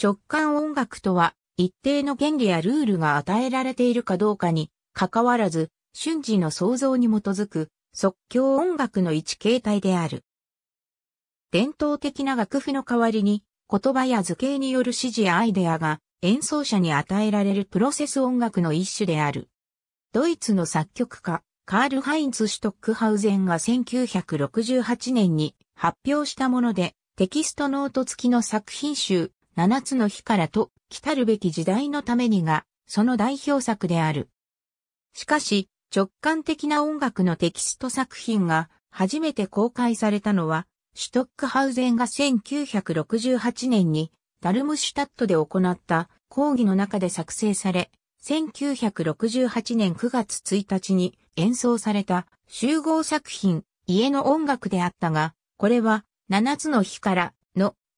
直感音楽とは、一定の原理やルールが与えられているかどうかに、関わらず、瞬時の想像に基づく、即興音楽の一形態である。伝統的な楽譜の代わりに、言葉や図形による指示やアイデアが演奏者に与えられるプロセス音楽の一種である。ドイツの作曲家、カール・ハインツ・シュトックハウゼンが1968年に発表したもので、テキストノート付きの作品集、七つの日からと、来たるべき時代のためにが、その代表作である。しかし、直感的な音楽のテキスト作品が初めて公開されたのは、シュトックハウゼンが1968年にダルムシュタットで行った講義の中で作成され、1968年9月1日に演奏された集合作品、家の音楽であったが、これは7つの日から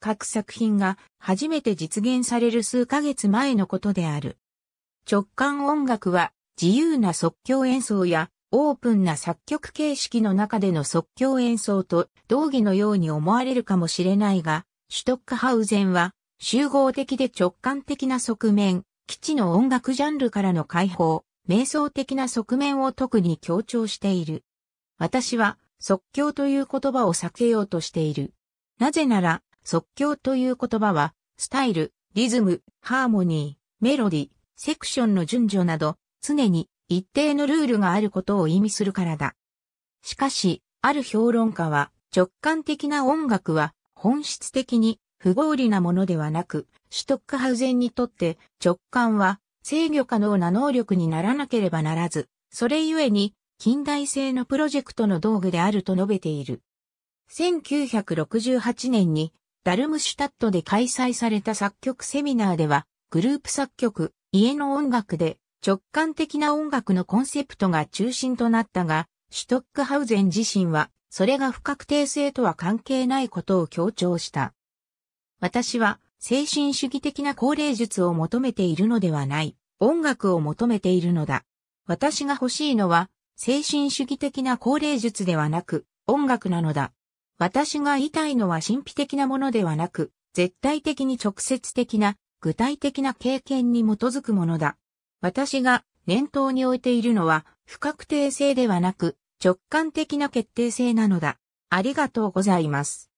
各作品が初めて実現される数ヶ月前のことである。直感音楽は自由な即興演奏やオープンな作曲形式の中での即興演奏と同義のように思われるかもしれないが、シュトックハウゼンは集合的で直感的な側面、基地の音楽ジャンルからの解放、瞑想的な側面を特に強調している。私は即興という言葉を避けようとしている。なぜなら、即興という言葉は、スタイル、リズム、ハーモニー、メロディ、セクションの順序など、常に一定のルールがあることを意味するからだ。しかし、ある評論家は、直感的な音楽は、本質的に不合理なものではなく、シュトックハウゼンにとって直感は制御可能な能力にならなければならず、それゆえに近代性のプロジェクトの道具であると述べている。1968年にダルムシュタットで開催された作曲セミナーでは、グループ作曲、家の音楽で直感的な音楽のコンセプトが中心となったが、シュトックハウゼン自身は、それが不確定性とは関係ないことを強調した。私は、精神主義的な高齢術を求めているのではない、音楽を求めているのだ。私が欲しいのは、精神主義的な高齢術ではなく、音楽なのだ。私が言いたいのは神秘的なものではなく、絶対的に直接的な、具体的な経験に基づくものだ。私が念頭に置いているのは、不確定性ではなく、直感的な決定性なのだ。ありがとうございます。